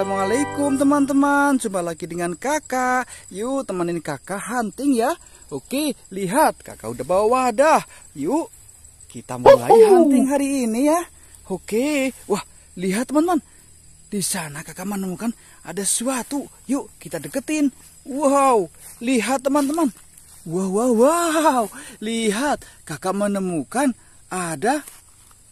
Assalamualaikum teman-teman Jumpa lagi dengan kakak Yuk temenin kakak hunting ya Oke lihat kakak udah bawa wadah Yuk kita mulai hunting hari ini ya Oke Wah lihat teman-teman Di sana kakak menemukan ada suatu. Yuk kita deketin Wow lihat teman-teman Wow wow wow Lihat kakak menemukan ada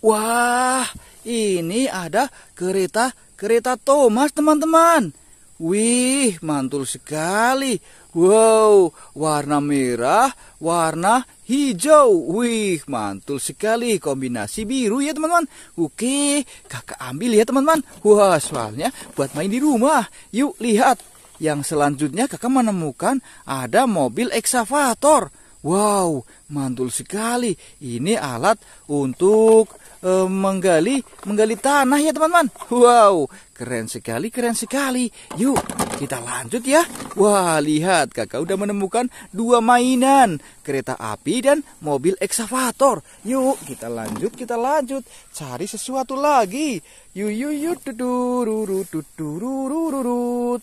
Wah ini ada kereta Kereta Thomas, teman-teman. Wih, mantul sekali. Wow, warna merah, warna hijau. Wih, mantul sekali kombinasi biru ya teman-teman. Oke, kakak ambil ya teman-teman. Wah, soalnya buat main di rumah. Yuk lihat. Yang selanjutnya kakak menemukan ada mobil eksavator. Wow, mantul sekali. Ini alat untuk e, menggali menggali tanah ya, teman-teman. Wow, keren sekali, keren sekali. Yuk, kita lanjut ya. Wah, lihat Kakak udah menemukan dua mainan, kereta api dan mobil ekskavator. Yuk, kita lanjut, kita lanjut. Cari sesuatu lagi. Yuk, yuk, yuk,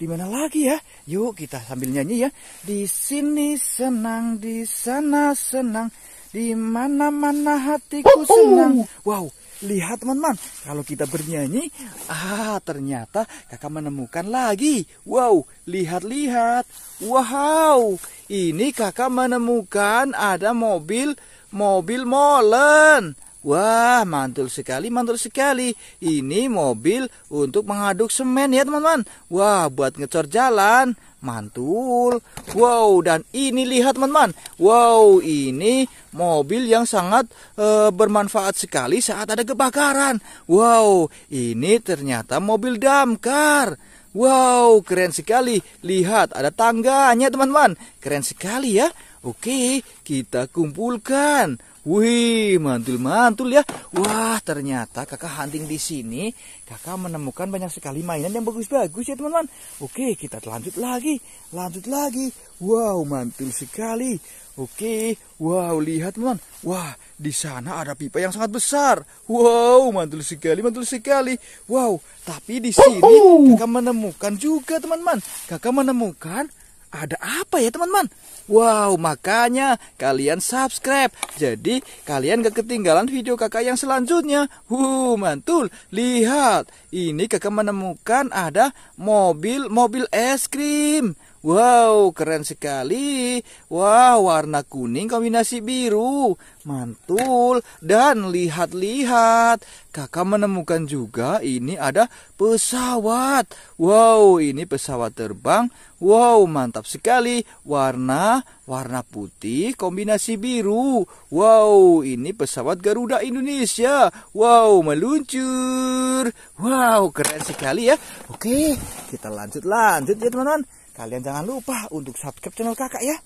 di mana lagi ya? Yuk kita sambil nyanyi ya. Di sini senang, di sana senang, di mana-mana hatiku senang. Wow, lihat teman-teman, kalau kita bernyanyi, ah ternyata kakak menemukan lagi. Wow, lihat-lihat. Wow, ini kakak menemukan ada mobil, mobil molen. Wah, mantul sekali, mantul sekali. Ini mobil untuk mengaduk semen ya, teman-teman. Wah, buat ngecor jalan. Mantul. Wow, dan ini lihat, teman-teman. Wow, ini mobil yang sangat e, bermanfaat sekali saat ada kebakaran. Wow, ini ternyata mobil damkar. Wow, keren sekali. Lihat, ada tangganya, teman-teman. Keren sekali ya. Oke, kita kumpulkan. Wih, mantul-mantul ya. Wah, ternyata kakak hunting di sini. Kakak menemukan banyak sekali mainan yang bagus-bagus ya teman-teman. Oke, kita lanjut lagi. Lanjut lagi. Wow, mantul sekali. Oke, wow, lihat teman. Wah, di sana ada pipa yang sangat besar. Wow, mantul sekali, mantul sekali. Wow, tapi di sini kakak menemukan juga teman-teman. Kakak menemukan ada apa ya teman-teman? Wow, makanya kalian subscribe. Jadi kalian gak ketinggalan video kakak yang selanjutnya. Wuh, mantul. Lihat, ini kakak menemukan ada mobil-mobil es krim. Wow, keren sekali. Wah, wow, warna kuning kombinasi biru. Mantul. Dan lihat-lihat, kakak menemukan juga ini ada pesawat. Wow, ini pesawat terbang. Wow, mantap sekali. Warna warna putih kombinasi biru. Wow, ini pesawat Garuda Indonesia. Wow, meluncur. Wow, keren sekali ya. Oke, kita lanjut lanjut ya teman-teman. Kalian jangan lupa untuk subscribe channel kakak ya.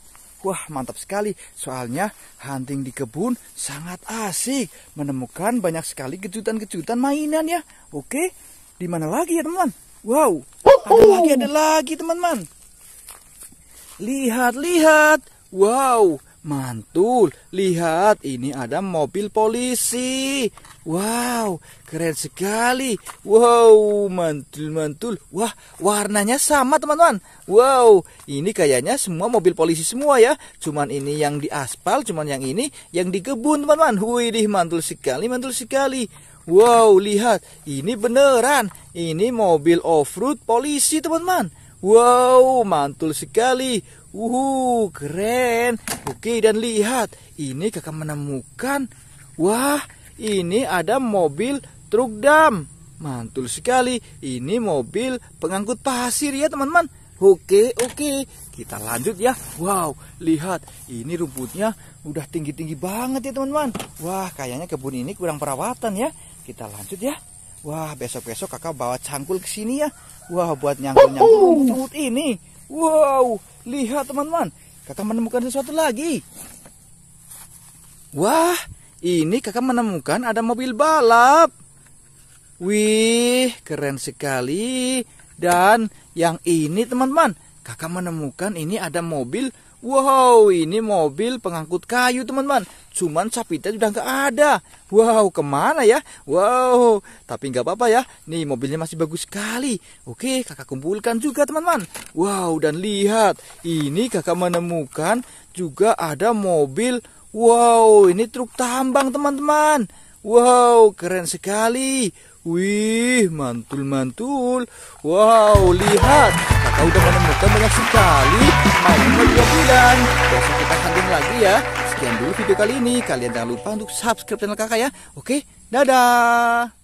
Wah mantap sekali, soalnya hunting di kebun sangat asik. Menemukan banyak sekali kejutan-kejutan mainan ya. Oke, di mana lagi ya teman Wow, ada lagi, ada lagi teman-teman. Lihat, lihat. Wow, Mantul, lihat ini ada mobil polisi. Wow, keren sekali. Wow, mantul mantul. Wah, warnanya sama teman-teman. Wow, ini kayaknya semua mobil polisi semua ya. Cuman ini yang di aspal, cuman yang ini yang di kebun teman-teman. Wih, mantul sekali, mantul sekali. Wow, lihat, ini beneran. Ini mobil off-road polisi teman-teman. Wow, mantul sekali. Wuhu, keren. Oke, dan lihat. Ini kakak menemukan. Wah, ini ada mobil truk dam. Mantul sekali. Ini mobil pengangkut pasir ya, teman-teman. Oke, oke. Kita lanjut ya. Wow, lihat. Ini rumputnya udah tinggi-tinggi banget ya, teman-teman. Wah, kayaknya kebun ini kurang perawatan ya. Kita lanjut ya. Wah, besok-besok kakak bawa cangkul ke sini ya. Wah, wow, buat nyangkut-nyangkut ini. Wow, lihat teman-teman. Kakak menemukan sesuatu lagi. Wah, ini kakak menemukan ada mobil balap. Wih, keren sekali. Dan yang ini teman-teman, kakak menemukan ini ada mobil Wow, ini mobil pengangkut kayu teman-teman. Cuman capitnya sudah nggak ada. Wow, kemana ya? Wow, tapi nggak apa-apa ya. Nih mobilnya masih bagus sekali. Oke, kakak kumpulkan juga teman-teman. Wow, dan lihat. Ini kakak menemukan juga ada mobil. Wow, ini truk tambang teman-teman. Wow, keren sekali. Wih, mantul-mantul. Wow, lihat udah menemukan banyak sekali mainan dua bulan. Besok kita hunting lagi ya. Sekian dulu video kali ini. Kalian jangan lupa untuk subscribe channel kakak ya. Oke, dadah.